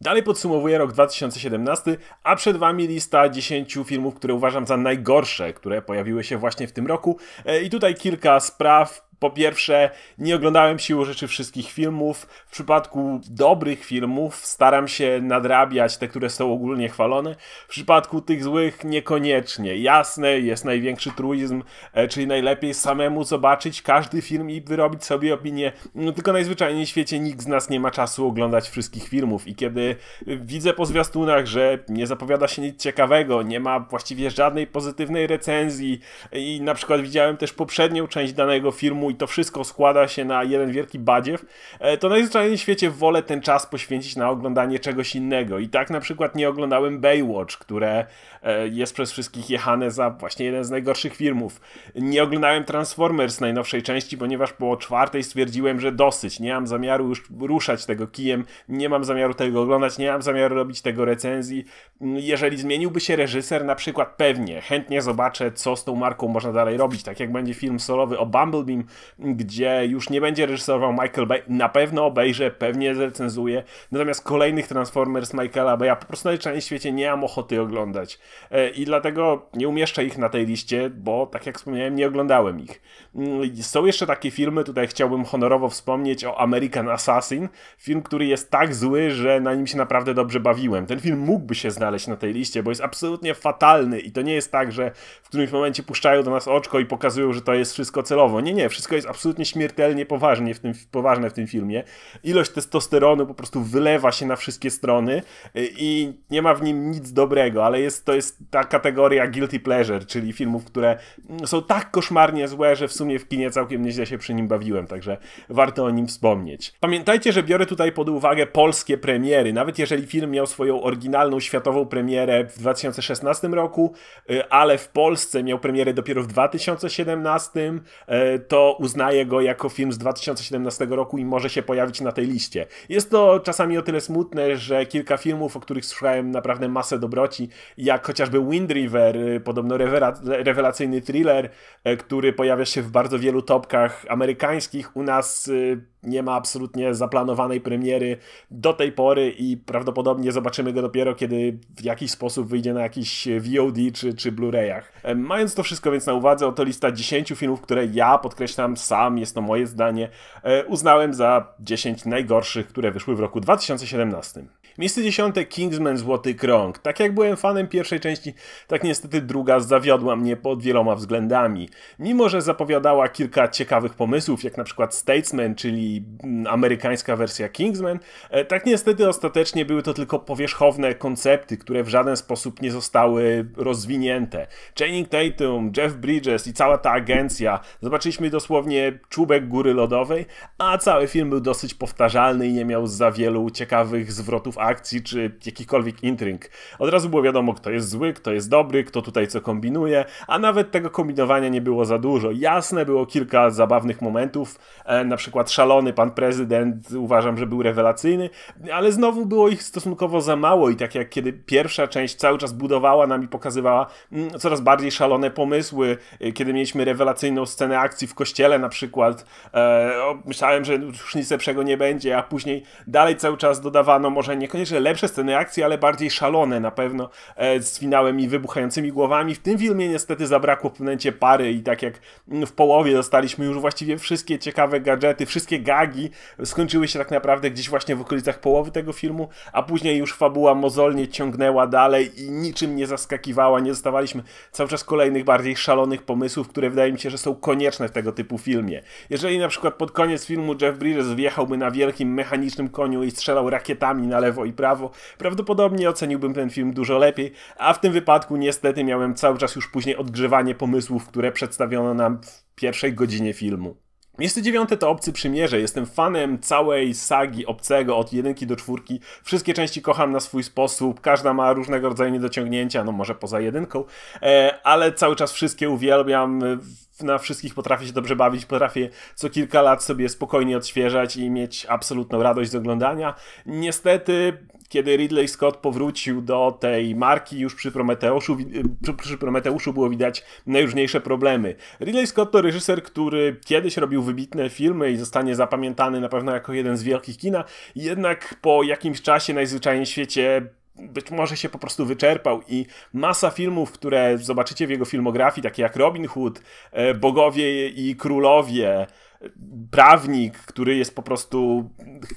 Dalej podsumowuję rok 2017, a przed Wami lista 10 filmów, które uważam za najgorsze, które pojawiły się właśnie w tym roku. E, I tutaj kilka spraw, po pierwsze, nie oglądałem siłą rzeczy wszystkich filmów. W przypadku dobrych filmów staram się nadrabiać te, które są ogólnie chwalone. W przypadku tych złych niekoniecznie. Jasne, jest największy truizm, e, czyli najlepiej samemu zobaczyć każdy film i wyrobić sobie opinię. No, tylko najzwyczajniej w świecie nikt z nas nie ma czasu oglądać wszystkich filmów. I kiedy e, widzę po zwiastunach, że nie zapowiada się nic ciekawego, nie ma właściwie żadnej pozytywnej recenzji e, i na przykład widziałem też poprzednią część danego filmu, domu i to wszystko składa się na jeden wielki badziew, e, to najzwyczajniej w świecie wolę ten czas poświęcić na oglądanie czegoś innego. I tak na przykład nie oglądałem Baywatch, które e, jest przez wszystkich jechane za właśnie jeden z najgorszych filmów. Nie oglądałem Transformers najnowszej części, ponieważ po czwartej stwierdziłem, że dosyć, nie mam zamiaru już ruszać tego kijem, nie mam zamiaru tego oglądać, nie mam zamiaru robić tego recenzji. Jeżeli zmieniłby się reżyser, na przykład pewnie, chętnie zobaczę, co z tą marką można dalej robić. Tak jak będzie film solowy o Bumblebee, gdzie już nie będzie reżyserował Michael Bay. Na pewno obejrzę, pewnie zrecenzuję. Natomiast kolejnych Transformers Michaela Baya po prostu najczęściej w świecie nie mam ochoty oglądać. E, I dlatego nie umieszczę ich na tej liście, bo tak jak wspomniałem, nie oglądałem ich. Mm, są jeszcze takie filmy, tutaj chciałbym honorowo wspomnieć o American Assassin. Film, który jest tak zły, że na nim się naprawdę dobrze bawiłem. Ten film mógłby się znaleźć na tej liście, bo jest absolutnie fatalny i to nie jest tak, że w którymś momencie puszczają do nas oczko i pokazują, że to jest wszystko celowo. Nie, nie, wszystko wszystko jest absolutnie śmiertelnie poważnie w tym, poważne w tym filmie. Ilość testosteronu po prostu wylewa się na wszystkie strony y, i nie ma w nim nic dobrego, ale jest, to jest ta kategoria guilty pleasure, czyli filmów, które mm, są tak koszmarnie złe, że w sumie w kinie całkiem nieźle się przy nim bawiłem, także warto o nim wspomnieć. Pamiętajcie, że biorę tutaj pod uwagę polskie premiery. Nawet jeżeli film miał swoją oryginalną światową premierę w 2016 roku, y, ale w Polsce miał premierę dopiero w 2017, y, to uznaje go jako film z 2017 roku i może się pojawić na tej liście. Jest to czasami o tyle smutne, że kilka filmów, o których słyszałem naprawdę masę dobroci, jak chociażby Wind River, y, podobno rewelacyjny thriller, y, który pojawia się w bardzo wielu topkach amerykańskich, u nas y, nie ma absolutnie zaplanowanej premiery do tej pory i prawdopodobnie zobaczymy go dopiero, kiedy w jakiś sposób wyjdzie na jakiś VOD czy, czy Blu-rayach. E, mając to wszystko więc na uwadze, oto lista 10 filmów, które ja podkreślam sam, jest to moje zdanie, e, uznałem za 10 najgorszych, które wyszły w roku 2017. Miejsce dziesiąte Kingsman Złoty Krąg. Tak jak byłem fanem pierwszej części, tak niestety druga zawiodła mnie pod wieloma względami. Mimo, że zapowiadała kilka ciekawych pomysłów, jak na przykład Statesman, czyli Mm, amerykańska wersja Kingsman. E, tak niestety ostatecznie były to tylko powierzchowne koncepty, które w żaden sposób nie zostały rozwinięte. Channing Tatum, Jeff Bridges i cała ta agencja. Zobaczyliśmy dosłownie czubek góry lodowej, a cały film był dosyć powtarzalny i nie miał za wielu ciekawych zwrotów akcji czy jakichkolwiek intryg. Od razu było wiadomo, kto jest zły, kto jest dobry, kto tutaj co kombinuje, a nawet tego kombinowania nie było za dużo. Jasne było kilka zabawnych momentów, e, na przykład szalone zadowolony, pan prezydent uważam, że był rewelacyjny, ale znowu było ich stosunkowo za mało i tak jak kiedy pierwsza część cały czas budowała nam i pokazywała mm, coraz bardziej szalone pomysły, y, kiedy mieliśmy rewelacyjną scenę akcji w kościele na przykład, e, myślałem, że już nic lepszego nie będzie, a później dalej cały czas dodawano może niekoniecznie lepsze sceny akcji, ale bardziej szalone na pewno e, z finałem i wybuchającymi głowami. W tym filmie niestety zabrakło w pewnym pary i tak jak mm, w połowie dostaliśmy już właściwie wszystkie ciekawe gadżety, wszystkie gagi skończyły się tak naprawdę gdzieś właśnie w okolicach połowy tego filmu, a później już fabuła mozolnie ciągnęła dalej i niczym nie zaskakiwała, nie dostawaliśmy cały czas kolejnych bardziej szalonych pomysłów, które wydaje mi się, że są konieczne w tego typu filmie. Jeżeli na przykład pod koniec filmu Jeff Bridges wjechałby na wielkim mechanicznym koniu i strzelał rakietami na lewo i prawo, prawdopodobnie oceniłbym ten film dużo lepiej, a w tym wypadku niestety miałem cały czas już później odgrzewanie pomysłów, które przedstawiono nam w pierwszej godzinie filmu. Miejsce dziewiąte to Obcy Przymierze. Jestem fanem całej sagi Obcego od jedynki do czwórki. Wszystkie części kocham na swój sposób. Każda ma różnego rodzaju niedociągnięcia, no może poza jedynką, e, ale cały czas wszystkie uwielbiam na wszystkich potrafię się dobrze bawić, potrafię co kilka lat sobie spokojnie odświeżać i mieć absolutną radość z oglądania. Niestety, kiedy Ridley Scott powrócił do tej marki już przy Prometeuszu, przy Prometeuszu było widać najróżniejsze problemy. Ridley Scott to reżyser, który kiedyś robił wybitne filmy i zostanie zapamiętany na pewno jako jeden z wielkich kina, jednak po jakimś czasie najzwyczajniej w świecie być może się po prostu wyczerpał i masa filmów, które zobaczycie w jego filmografii, takie jak Robin Hood, e, Bogowie i Królowie, e, Prawnik, który jest po prostu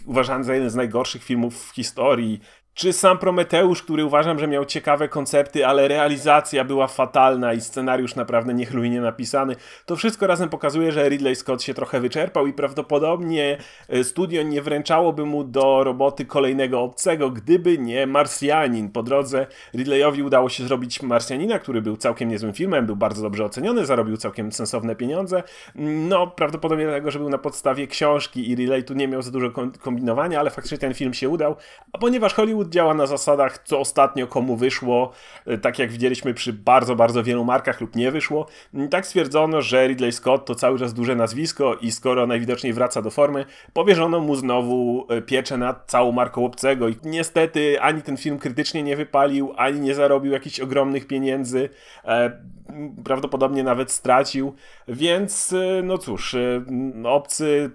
uważany za jeden z najgorszych filmów w historii, czy sam Prometeusz, który uważam, że miał ciekawe koncepty, ale realizacja była fatalna i scenariusz naprawdę niechlujnie napisany. To wszystko razem pokazuje, że Ridley Scott się trochę wyczerpał i prawdopodobnie e, studio nie wręczałoby mu do roboty kolejnego obcego, gdyby nie Marsjanin. Po drodze Ridleyowi udało się zrobić Marsjanina, który był całkiem niezłym filmem, był bardzo dobrze oceniony, zarobił całkiem sensowne pieniądze. No, prawdopodobnie dlatego, że był na podstawie książki i Ridley tu nie miał za dużo kombinowania, ale faktycznie ten film się udał. A ponieważ Hollywood działa na zasadach, co ostatnio komu wyszło, y, tak jak widzieliśmy przy bardzo, bardzo wielu markach lub nie wyszło. Mm, tak stwierdzono, że Ridley Scott to cały czas duże nazwisko i skoro najwidoczniej wraca do formy, powierzono mu znowu y, pieczę nad całą marką obcego i niestety ani ten film krytycznie nie wypalił, ani nie zarobił jakichś ogromnych pieniędzy, e, prawdopodobnie nawet stracił, więc y, no cóż, obcy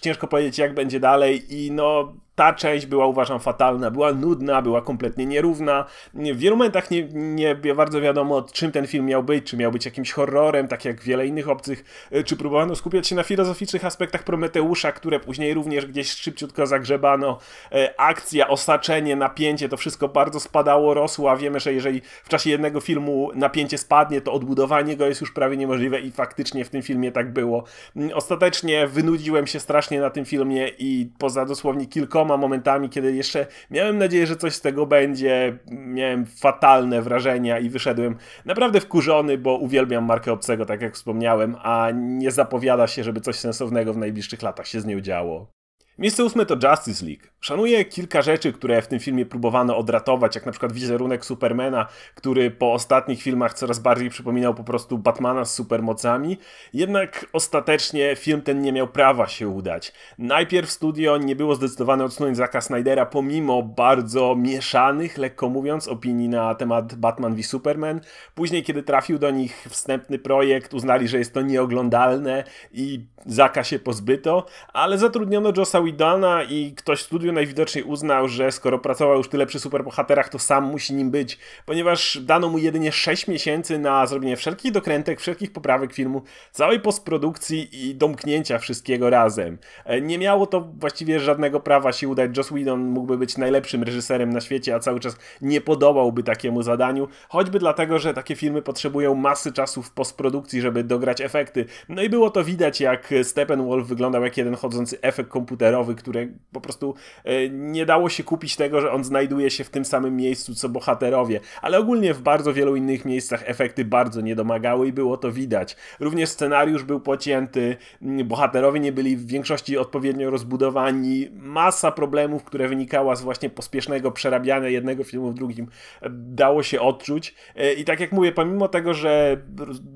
ciężko powiedzieć, jak będzie dalej i no ta część była uważam fatalna, była nudna, była kompletnie nierówna. W wielu momentach nie, nie bardzo wiadomo, czym ten film miał być, czy miał być jakimś horrorem, tak jak wiele innych obcych, y, czy próbowano skupiać się na filozoficznych aspektach Prometeusza, które później również gdzieś szybciutko zagrzebano. E, akcja, osaczenie, napięcie, to wszystko bardzo spadało, rosło, a wiemy, że jeżeli w czasie jednego filmu napięcie spadnie, to odbudowanie go jest już prawie niemożliwe i faktycznie w tym filmie tak było. Mm, ostatecznie wynudziłem się strasznie na tym filmie i poza dosłownie kilkoma wieloma momentami, kiedy jeszcze miałem nadzieję, że coś z tego będzie, miałem fatalne wrażenia i wyszedłem naprawdę wkurzony, bo uwielbiam markę obcego, tak jak wspomniałem, a nie zapowiada się, żeby coś sensownego w najbliższych latach się z nią działo. Miejsce ósme to Justice League. Szanuję kilka rzeczy, które w tym filmie próbowano odratować, jak na przykład wizerunek Supermana, który po ostatnich filmach coraz bardziej przypominał po prostu Batmana z supermocami. Jednak ostatecznie film ten nie miał prawa się udać. Najpierw studio nie było zdecydowane odsunąć Zaka Snydera, pomimo bardzo mieszanych, lekko mówiąc, opinii na temat Batman v Superman. Później, kiedy trafił do nich wstępny projekt, uznali, że jest to nieoglądalne i Zaka się pozbyto, ale zatrudniono Josa Widona i ktoś w studiu najwidoczniej uznał, że skoro pracował już tyle przy superbohaterach, to sam musi nim być, ponieważ dano mu jedynie 6 miesięcy na zrobienie wszelkich dokrętek, wszelkich poprawek filmu, całej postprodukcji i domknięcia wszystkiego razem. E, nie miało to właściwie żadnego prawa się udać. Joss Whedon mógłby być najlepszym reżyserem na świecie, a cały czas nie podobałby takiemu zadaniu, choćby dlatego, że takie filmy potrzebują masy czasu w postprodukcji, żeby dograć efekty. No i było to widać, jak Steppenwolf wyglądał jak jeden chodzący efekt komputera które po prostu e, nie dało się kupić tego, że on znajduje się w tym samym miejscu co bohaterowie. Ale ogólnie w bardzo wielu innych miejscach efekty bardzo nie domagały i było to widać. Również scenariusz był pocięty, bohaterowie nie byli w większości odpowiednio rozbudowani, masa problemów, które wynikała z właśnie pospiesznego przerabiania jednego filmu w drugim, dało się odczuć. E, I tak jak mówię, pomimo tego, że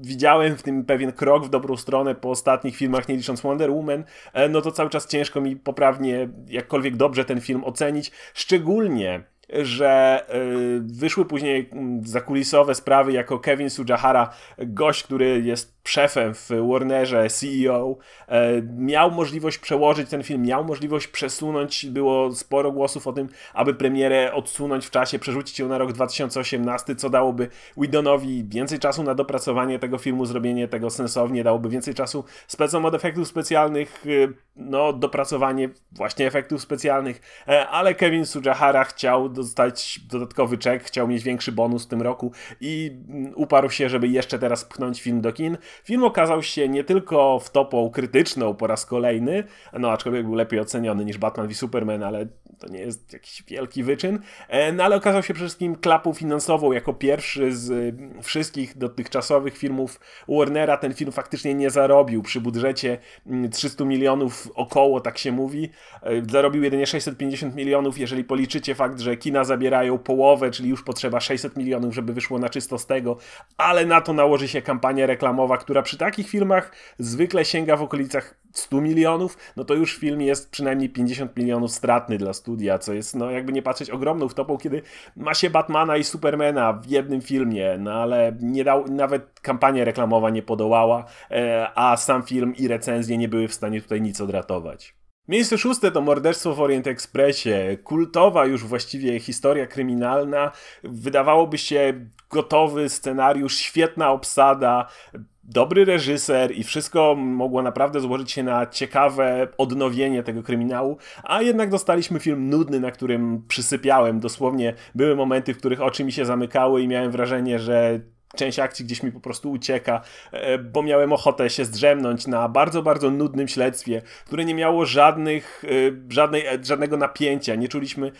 widziałem w tym pewien krok w dobrą stronę po ostatnich filmach, nie licząc Wonder Woman, e, no to cały czas ciężko mi poprawnie, jakkolwiek dobrze ten film ocenić, szczególnie że y, wyszły później mm, zakulisowe sprawy jako Kevin Sujahara, gość, który jest szefem w Warnerze, CEO, e, miał możliwość przełożyć ten film, miał możliwość przesunąć, było sporo głosów o tym, aby premierę odsunąć w czasie, przerzucić ją na rok 2018, co dałoby Whedonowi więcej czasu na dopracowanie tego filmu, zrobienie tego sensownie, dałoby więcej czasu specom od efektów specjalnych, e, no dopracowanie właśnie efektów specjalnych, e, ale Kevin Sujahara chciał dostać dodatkowy czek, chciał mieć większy bonus w tym roku i mm, uparł się, żeby jeszcze teraz pchnąć film do kin. Film okazał się nie tylko wtopą krytyczną po raz kolejny, no aczkolwiek był lepiej oceniony niż Batman v Superman, ale to nie jest jakiś wielki wyczyn, e, no ale okazał się przede wszystkim klapą finansową. Jako pierwszy z y, wszystkich dotychczasowych filmów Warnera ten film faktycznie nie zarobił. Przy budżecie 300 mm, milionów około, tak się mówi, e, zarobił jedynie 650 milionów. Jeżeli policzycie fakt, że kina zabierają połowę, czyli już potrzeba 600 milionów, żeby wyszło na czysto z tego, ale na to nałoży się kampania reklamowa, która przy takich filmach zwykle sięga w okolicach 100 milionów, no to już film jest przynajmniej 50 milionów stratny dla studia, co jest, no jakby nie patrzeć, ogromną wtopą, kiedy ma się Batmana i Supermana w jednym filmie, no ale nie dał, nawet kampania reklamowa nie podołała, e, a sam film i recenzje nie były w stanie tutaj nic odratować. Miejsce szóste to Morderstwo w Orient Expressie. Kultowa już właściwie historia kryminalna. Wydawałoby się gotowy scenariusz, świetna obsada, dobry reżyser i wszystko mogło naprawdę złożyć się na ciekawe odnowienie tego kryminału, a jednak dostaliśmy film nudny, na którym przysypiałem. Dosłownie były momenty, w których oczy mi się zamykały i miałem wrażenie, że część akcji gdzieś mi po prostu ucieka, e, bo miałem ochotę się zdrzemnąć na bardzo, bardzo nudnym śledztwie, które nie miało żadnych, e, żadnej, e, żadnego napięcia. Nie czuliśmy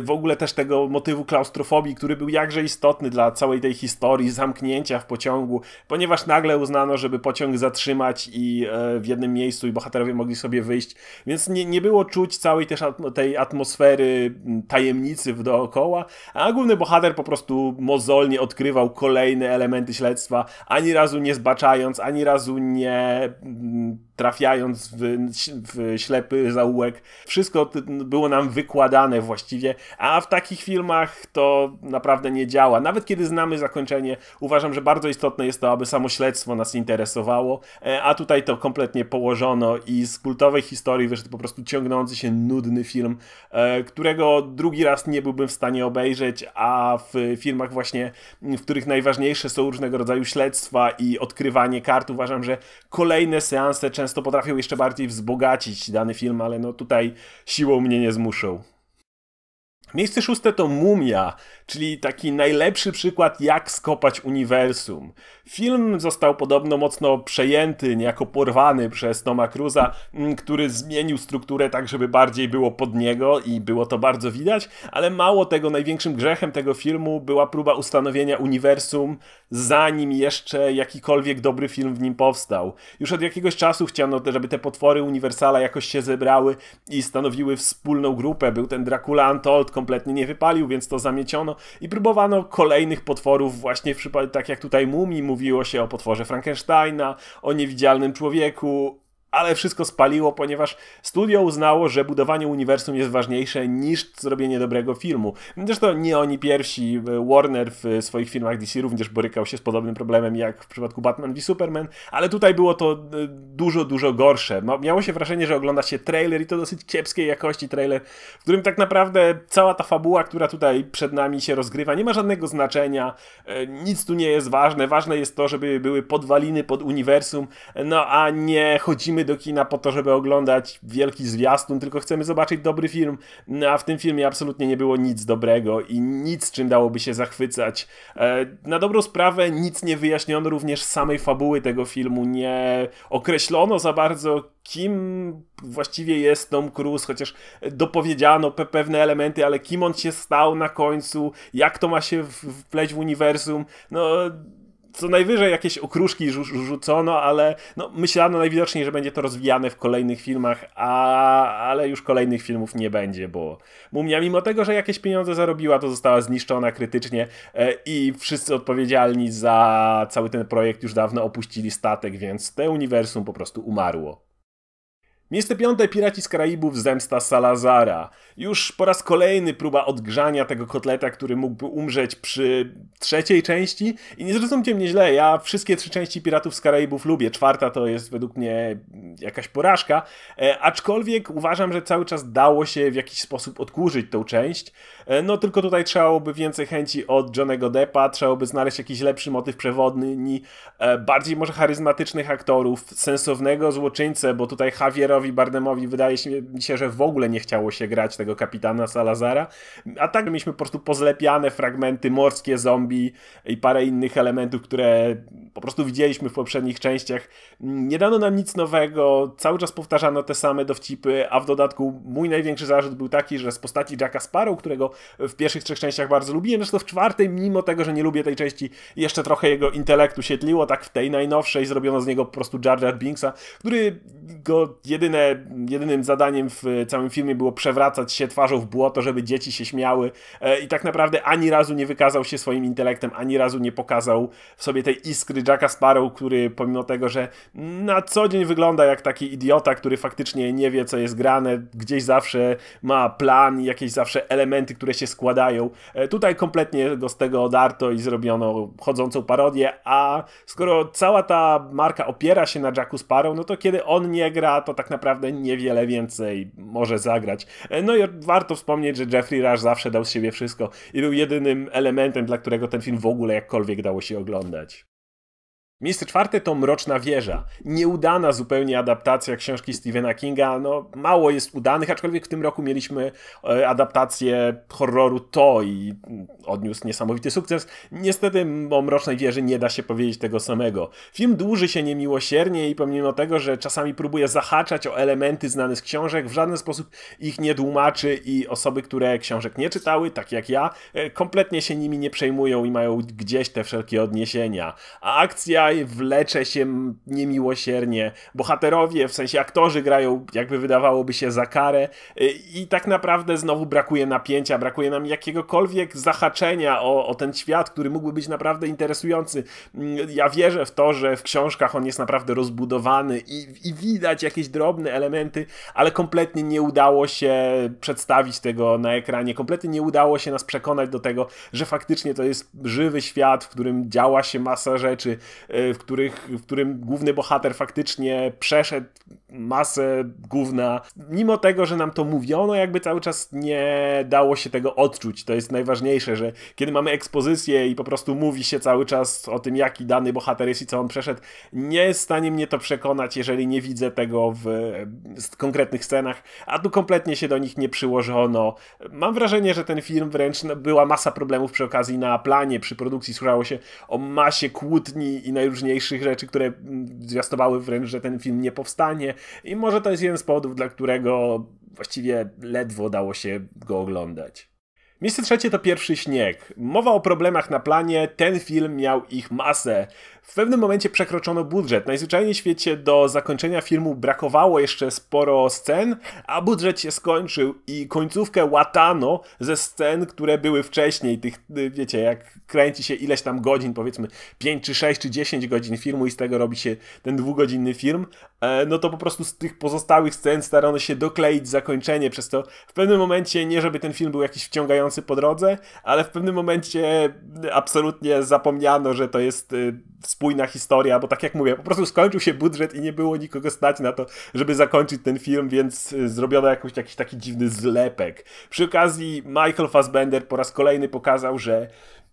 w ogóle też tego motywu klaustrofobii, który był jakże istotny dla całej tej historii zamknięcia w pociągu, ponieważ nagle uznano, żeby pociąg zatrzymać i w jednym miejscu i bohaterowie mogli sobie wyjść, więc nie, nie było czuć całej też tej atmosfery tajemnicy dookoła, a główny bohater po prostu mozolnie odkrywał kolejne elementy śledztwa, ani razu nie zbaczając, ani razu nie mm, trafiając w, w ślepy zaułek. Wszystko było nam wykładane właściwie, a w takich filmach to naprawdę nie działa. Nawet kiedy znamy zakończenie, uważam, że bardzo istotne jest to, aby samo śledztwo nas interesowało, e, a tutaj to kompletnie położono i z kultowej historii wyszedł po prostu ciągnący się nudny film, e, którego drugi raz nie byłbym w stanie obejrzeć, a w filmach właśnie, w których najważniejsze są różnego rodzaju śledztwa i odkrywanie kart, uważam, że kolejne seanse często często potrafią jeszcze bardziej wzbogacić dany film, ale no tutaj siłą mnie nie zmuszą. Miejsce szóste to Mumia, czyli taki najlepszy przykład jak skopać uniwersum. Film został podobno mocno przejęty, niejako porwany przez Toma Cruza, mm, który zmienił strukturę tak, żeby bardziej było pod niego i było to bardzo widać, ale mało tego, największym grzechem tego filmu była próba ustanowienia uniwersum, zanim jeszcze jakikolwiek dobry film w nim powstał. Już od jakiegoś czasu chciano, żeby te potwory Uniwersala jakoś się zebrały i stanowiły wspólną grupę. Był ten Dracula Untold, kompletnie nie wypalił, więc to zamieciono i próbowano kolejnych potworów właśnie w przypadku, tak jak tutaj mumii mówiło się o potworze Frankensteina, o niewidzialnym człowieku, ale wszystko spaliło, ponieważ studio uznało, że budowanie uniwersum jest ważniejsze niż zrobienie dobrego filmu. Zresztą nie oni pierwsi. E, Warner w swoich filmach DC również borykał się z podobnym problemem jak w przypadku Batman v Superman, ale tutaj było to e, dużo, dużo gorsze. Miało się wrażenie, że ogląda się trailer i to dosyć kiepskiej jakości trailer, w którym tak naprawdę cała ta fabuła, która tutaj przed nami się rozgrywa, nie ma żadnego znaczenia, e, nic tu nie jest ważne. Ważne jest to, żeby były podwaliny pod uniwersum, no a nie chodzimy chodzimy do kina po to, żeby oglądać wielki zwiastun, tylko chcemy zobaczyć dobry film, no, a w tym filmie absolutnie nie było nic dobrego i nic, czym dałoby się zachwycać. E, na dobrą sprawę nic nie wyjaśniono również samej fabuły tego filmu, nie określono za bardzo, kim właściwie jest Tom Cruise, chociaż dopowiedziano pe pewne elementy, ale kim on się stał na końcu, jak to ma się wpleść w uniwersum, no co najwyżej jakieś okruszki rzucono, ale no, myślano najwidoczniej, że będzie to rozwijane w kolejnych filmach, a, ale już kolejnych filmów nie będzie, bo Mumia mimo tego, że jakieś pieniądze zarobiła, to została zniszczona krytycznie e, i wszyscy odpowiedzialni za cały ten projekt już dawno opuścili statek, więc te uniwersum po prostu umarło. Miejsce piąte Piraci z Karaibów Zemsta Salazara. Już po raz kolejny próba odgrzania tego kotleta, który mógłby umrzeć przy trzeciej części. I nie zrozumcie mnie źle, ja wszystkie trzy części Piratów z Karaibów lubię. Czwarta to jest według mnie jakaś porażka. E, aczkolwiek uważam, że cały czas dało się w jakiś sposób odkurzyć tą część. E, no tylko tutaj trzeba więcej chęci od Johnego Deppa, trzeba by znaleźć jakiś lepszy motyw przewodny, e, bardziej może charyzmatycznych aktorów, sensownego złoczyńcę, bo tutaj Javier Rogerowi Barnemowi wydaje się, się, że w ogóle nie chciało się grać tego kapitana Salazara, a tak mieliśmy po prostu pozlepiane fragmenty, morskie zombie i parę innych elementów, które po prostu widzieliśmy w poprzednich częściach. Nie dano nam nic nowego, cały czas powtarzano te same dowcipy, a w dodatku mój największy zarzut był taki, że z postaci Jacka Sparrow, którego w pierwszych trzech częściach bardzo lubiłem, zresztą w czwartej, mimo tego, że nie lubię tej części, jeszcze trochę jego intelektu się tliło, tak w tej najnowszej zrobiono z niego po prostu Jar Jar Binksa, który go jedyny jedyne, jedynym zadaniem w całym filmie było przewracać się twarzą w błoto, żeby dzieci się śmiały e, i tak naprawdę ani razu nie wykazał się swoim intelektem, ani razu nie pokazał w sobie tej iskry Jacka Sparrow, który pomimo tego, że na co dzień wygląda jak taki idiota, który faktycznie nie wie, co jest grane, gdzieś zawsze ma plan i jakieś zawsze elementy, które się składają. E, tutaj kompletnie go z tego odarto i zrobiono chodzącą parodię, a skoro cała ta marka opiera się na Jacku Sparrow, no to kiedy on nie gra, to tak naprawdę naprawdę niewiele więcej może zagrać. E, no i warto wspomnieć, że Jeffrey Rush zawsze dał z siebie wszystko i był jedynym elementem, dla którego ten film w ogóle jakkolwiek dało się oglądać. Miejsce czwarte to Mroczna Wieża. Nieudana zupełnie adaptacja książki Stephena Kinga. No, mało jest udanych, aczkolwiek w tym roku mieliśmy e, adaptację horroru To i odniósł niesamowity sukces. Niestety o Mrocznej Wieży nie da się powiedzieć tego samego. Film dłuży się niemiłosiernie i pomimo tego, że czasami próbuje zahaczać o elementy znane z książek, w żaden sposób ich nie tłumaczy i osoby, które książek nie czytały, tak jak ja, e, kompletnie się nimi nie przejmują i mają gdzieś te wszelkie odniesienia. A akcja tutaj wlecze się niemiłosiernie. Bohaterowie, w sensie aktorzy grają, jakby wydawałoby się, za karę y, i tak naprawdę znowu brakuje napięcia, brakuje nam jakiegokolwiek zahaczenia o, o ten świat, który mógłby być naprawdę interesujący. Mm, ja wierzę w to, że w książkach on jest naprawdę rozbudowany i, i widać jakieś drobne elementy, ale kompletnie nie udało się przedstawić tego na ekranie, kompletnie nie udało się nas przekonać do tego, że faktycznie to jest żywy świat, w którym działa się masa rzeczy, y, E, w, których, w którym główny bohater faktycznie przeszedł masę gówna. Mimo tego, że nam to mówiono, jakby cały czas nie dało się tego odczuć. To jest najważniejsze, że kiedy mamy ekspozycję i po prostu mówi się cały czas o tym, jaki dany bohater jest i co on przeszedł, nie jest w stanie mnie to przekonać, jeżeli nie widzę tego w, w konkretnych scenach, a tu kompletnie się do nich nie przyłożono. Mam wrażenie, że ten film wręcz no, była masa problemów przy okazji na planie, przy produkcji słyszało się o masie kłótni i najróżniejszych rzeczy, które mm, zwiastowały wręcz, że ten film nie powstanie. I może to jest jeden z powodów, dla którego właściwie ledwo dało się go oglądać. Miejsce trzecie to Pierwszy Śnieg. Mowa o problemach na planie, ten film miał ich masę. W pewnym momencie przekroczono budżet. Najzwyczajniej w świecie do zakończenia filmu brakowało jeszcze sporo scen, a budżet się skończył i końcówkę łatano ze scen, które były wcześniej. Tych, wiecie, jak kręci się ileś tam godzin, powiedzmy 5 czy 6 czy 10 godzin filmu i z tego robi się ten dwugodzinny film, e, no to po prostu z tych pozostałych scen starano się dokleić zakończenie, przez to w pewnym momencie, nie żeby ten film był jakiś wciągający po drodze, ale w pewnym momencie absolutnie zapomniano, że to jest e, spójna historia, bo tak jak mówię, po prostu skończył się budżet i nie było nikogo stać na to, żeby zakończyć ten film, więc y, zrobiono jakoś, jakiś taki dziwny zlepek. Przy okazji Michael Fassbender po raz kolejny pokazał, że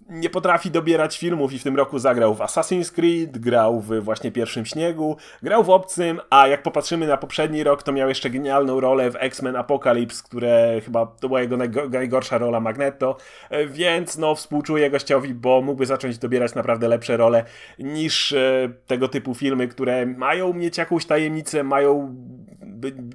nie potrafi dobierać filmów i w tym roku zagrał w Assassin's Creed, grał w właśnie Pierwszym Śniegu, grał w Obcym, a jak popatrzymy na poprzedni rok, to miał jeszcze genialną rolę w X-Men Apocalypse, które chyba to była jego najgorsza rola Magneto, e, więc no współczuję gościowi, bo mógłby zacząć dobierać naprawdę lepsze role niż e, tego typu filmy, które mają mieć jakąś tajemnicę, mają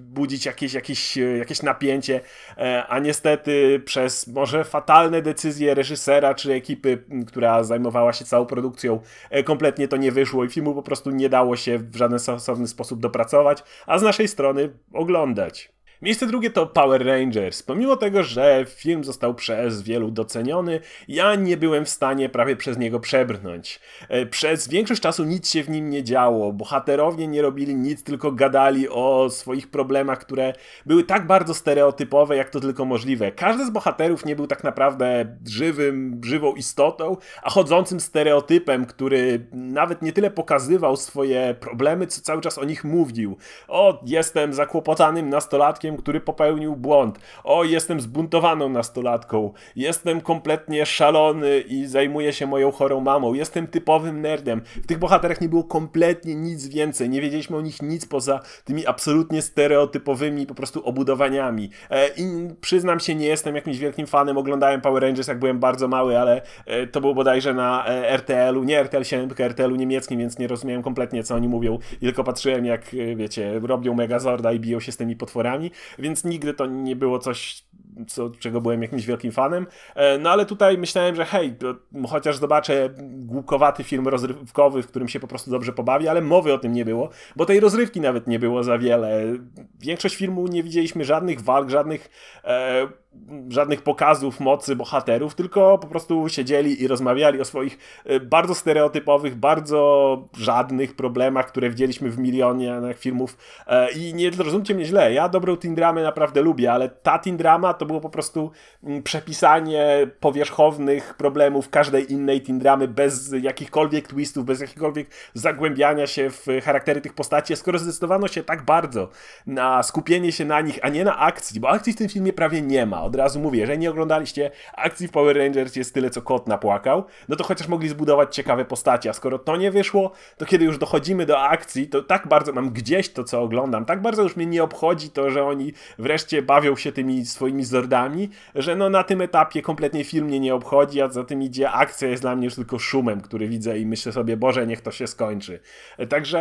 budzić jakieś, jakieś, jakieś napięcie, e, a niestety przez może fatalne decyzje reżysera czy ekipy, która zajmowała się całą produkcją, e, kompletnie to nie wyszło i filmu po prostu nie dało się w żaden stosowny sposób dopracować, a z naszej strony oglądać. Miejsce drugie to Power Rangers. Pomimo tego, że film został przez wielu doceniony, ja nie byłem w stanie prawie przez niego przebrnąć. E, przez większość czasu nic się w nim nie działo, bohaterowie nie robili nic, tylko gadali o swoich problemach, które były tak bardzo stereotypowe, jak to tylko możliwe. Każdy z bohaterów nie był tak naprawdę żywym, żywą istotą, a chodzącym stereotypem, który nawet nie tyle pokazywał swoje problemy, co cały czas o nich mówił. O, jestem zakłopotanym nastolatkiem, nastolatkiem, który popełnił błąd. O, jestem zbuntowaną nastolatką, jestem kompletnie szalony i zajmuję się moją chorą mamą, jestem typowym nerdem. W tych bohaterach nie było kompletnie nic więcej, nie wiedzieliśmy o nich nic poza tymi absolutnie stereotypowymi po prostu obudowaniami. E, I przyznam się, nie jestem jakimś wielkim fanem, oglądałem Power Rangers jak byłem bardzo mały, ale e, to było bodajże na e, RTL-u, nie RTL-7, tylko RTL-u niemieckim, więc nie rozumiałem kompletnie, co oni mówią i tylko patrzyłem jak, wiecie, robią Megazorda i biją się z tymi potworami, więc nigdy to nie było coś co, czego byłem jakimś wielkim fanem. E, no ale tutaj myślałem, że hej, chociaż zobaczę głukowaty film rozrywkowy, w którym się po prostu dobrze pobawi, ale mowy o tym nie było, bo tej rozrywki nawet nie było za wiele. Większość filmu nie widzieliśmy żadnych walk, żadnych. E, żadnych pokazów mocy bohaterów, tylko po prostu siedzieli i rozmawiali o swoich e, bardzo stereotypowych, bardzo żadnych problemach, które widzieliśmy w milionach filmów. E, I nie zrozumcie mnie źle, ja dobrą teen dramę naprawdę lubię, ale ta teen drama to było po prostu mm, przepisanie powierzchownych problemów każdej innej teen dramy bez jakichkolwiek twistów, bez jakichkolwiek zagłębiania się w charaktery tych postaci, skoro zdecydowano się tak bardzo na skupienie się na nich, a nie na akcji, bo akcji w tym filmie prawie nie ma. Od razu mówię, że nie oglądaliście akcji w Power Rangers jest tyle, co kot napłakał, no to chociaż mogli zbudować ciekawe postacie, a skoro to nie wyszło, to kiedy już dochodzimy do akcji, to tak bardzo mam gdzieś to, co oglądam, tak bardzo już mnie nie obchodzi to, że oni wreszcie bawią się tymi swoimi zdolnościami że no na tym etapie kompletnie film mnie nie obchodzi, a za tym idzie akcja jest dla mnie już tylko szumem, który widzę i myślę sobie, Boże, niech to się skończy. Także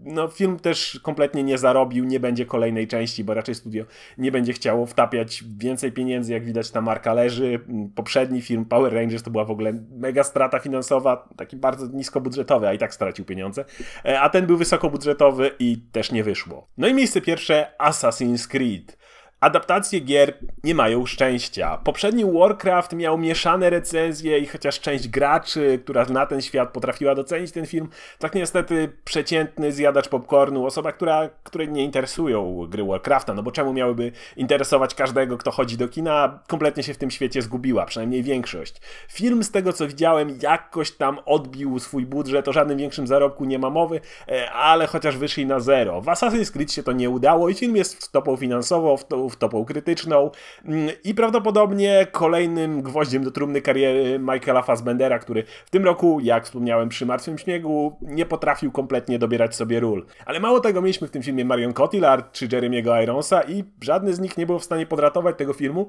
no film też kompletnie nie zarobił, nie będzie kolejnej części, bo raczej studio nie będzie chciało wtapiać więcej pieniędzy, jak widać ta marka leży. Poprzedni film Power Rangers to była w ogóle mega strata finansowa, taki bardzo niskobudżetowy, a i tak stracił pieniądze. E, a ten był wysokobudżetowy i też nie wyszło. No i miejsce pierwsze Assassin's Creed. Adaptacje gier nie mają szczęścia. Poprzedni Warcraft miał mieszane recenzje i chociaż część graczy, która na ten świat potrafiła docenić ten film, tak niestety przeciętny zjadacz popcornu, osoba, która, której nie interesują gry Warcrafta, no bo czemu miałyby interesować każdego, kto chodzi do kina, kompletnie się w tym świecie zgubiła, przynajmniej większość. Film z tego, co widziałem, jakoś tam odbił swój budżet, o żadnym większym zarobku nie ma mowy, e, ale chociaż wyszli na zero. W Assassin's Creed się to nie udało i film jest stopą finansową, w to Oscarów, topą krytyczną mm, i prawdopodobnie kolejnym gwoździem do trumny kariery Michaela Fassbendera, który w tym roku, jak wspomniałem przy Martwym Śniegu, nie potrafił kompletnie dobierać sobie ról. Ale mało tego, mieliśmy w tym filmie Marion Cotillard czy Jeremy'ego Ironsa i żadne z nich nie było w stanie podratować tego filmu,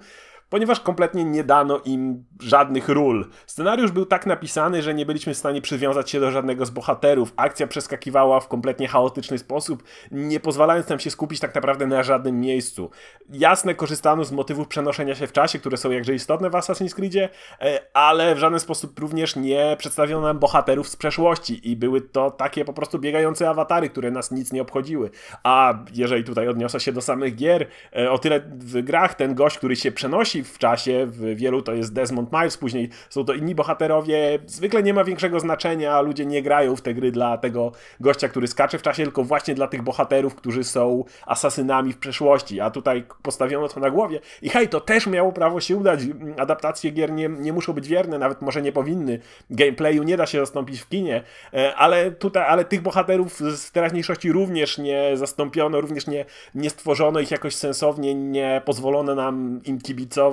ponieważ kompletnie nie dano im żadnych ról. Scenariusz był tak napisany, że nie byliśmy w stanie przywiązać się do żadnego z bohaterów. Akcja przeskakiwała w kompletnie chaotyczny sposób, nie pozwalając nam się skupić tak naprawdę na żadnym miejscu. Jasne, korzystano z motywów przenoszenia się w czasie, które są jakże istotne w Assassin's Creedzie, e, ale w żaden sposób również nie przedstawiono nam bohaterów z przeszłości i były to takie po prostu biegające awatary, które nas nic nie obchodziły. A jeżeli tutaj odniosę się do samych gier, e, o tyle w grach ten gość, który się przenosi w czasie, w wielu to jest Desmond Miles, później są to inni bohaterowie. Zwykle nie ma większego znaczenia, ludzie nie grają w te gry dla tego gościa, który skacze w czasie, tylko właśnie dla tych bohaterów, którzy są asasynami w przeszłości. A tutaj postawiono to na głowie. I hej, to też miało prawo się udać. Adaptacje gier nie, nie muszą być wierne, nawet może nie powinny. Gameplayu nie da się zastąpić w kinie, e, ale tutaj, ale tych bohaterów z teraźniejszości również nie zastąpiono, również nie, nie stworzono ich jakoś sensownie, nie pozwolono nam im kibicować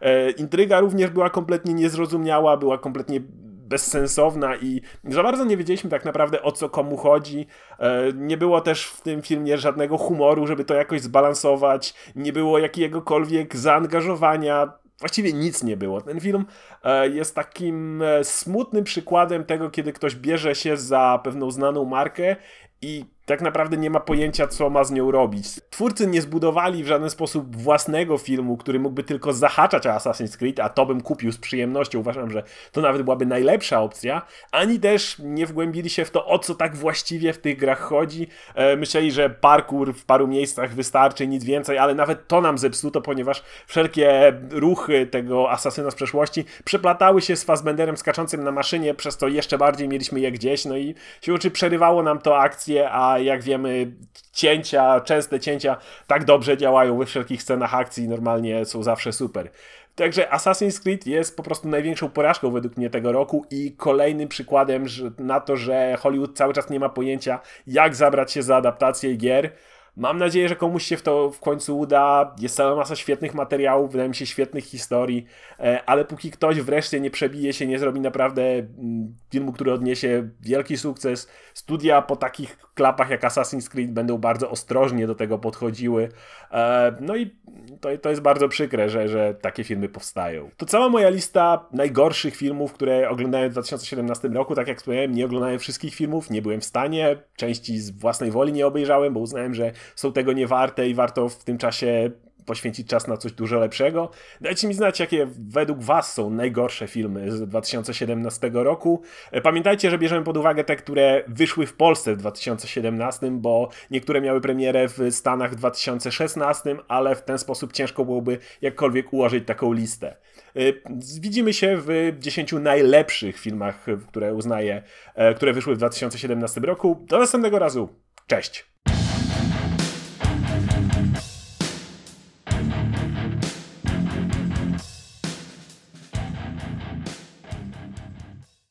E, intryga również była kompletnie niezrozumiała, była kompletnie bezsensowna i za bardzo nie wiedzieliśmy tak naprawdę o co komu chodzi. E, nie było też w tym filmie żadnego humoru, żeby to jakoś zbalansować, nie było jakiegokolwiek zaangażowania. Właściwie nic nie było. Ten film e, jest takim smutnym przykładem tego, kiedy ktoś bierze się za pewną znaną markę i tak naprawdę nie ma pojęcia, co ma z nią robić. Twórcy nie zbudowali w żaden sposób własnego filmu, który mógłby tylko zahaczać o Assassin's Creed, a to bym kupił z przyjemnością. Uważam, że to nawet byłaby najlepsza opcja, ani też nie wgłębili się w to, o co tak właściwie w tych grach chodzi. E, myśleli, że parkour w paru miejscach wystarczy, nic więcej, ale nawet to nam zepsuto, ponieważ wszelkie ruchy tego asasyna z przeszłości przeplatały się z Fassbenderem skaczącym na maszynie, przez to jeszcze bardziej mieliśmy je gdzieś, no i się oczy przerywało nam to akcję, a jak wiemy cięcia, częste cięcia tak dobrze działają we wszelkich scenach akcji i normalnie są zawsze super. Także Assassin's Creed jest po prostu największą porażką według mnie tego roku i kolejnym przykładem na to, że Hollywood cały czas nie ma pojęcia, jak zabrać się za adaptację gier. Mam nadzieję, że komuś się w to w końcu uda. Jest cała masa świetnych materiałów, wydaje mi się świetnych historii, e, ale póki ktoś wreszcie nie przebije się, nie zrobi naprawdę mm, filmu, który odniesie wielki sukces, Studia po takich klapach jak Assassin's Creed będą bardzo ostrożnie do tego podchodziły. E, no i to, to jest bardzo przykre, że, że takie filmy powstają. To cała moja lista najgorszych filmów, które oglądałem w 2017 roku. Tak jak wspomniałem, nie oglądałem wszystkich filmów, nie byłem w stanie. Części z własnej woli nie obejrzałem, bo uznałem, że są tego niewarte i warto w tym czasie poświęcić czas na coś dużo lepszego. Dajcie mi znać, jakie według Was są najgorsze filmy z 2017 roku. E, pamiętajcie, że bierzemy pod uwagę te, które wyszły w Polsce w 2017, bo niektóre miały premierę w Stanach w 2016, ale w ten sposób ciężko byłoby jakkolwiek ułożyć taką listę. E, widzimy się w 10 najlepszych filmach, które uznaję, e, które wyszły w 2017 roku. Do następnego razu. Cześć!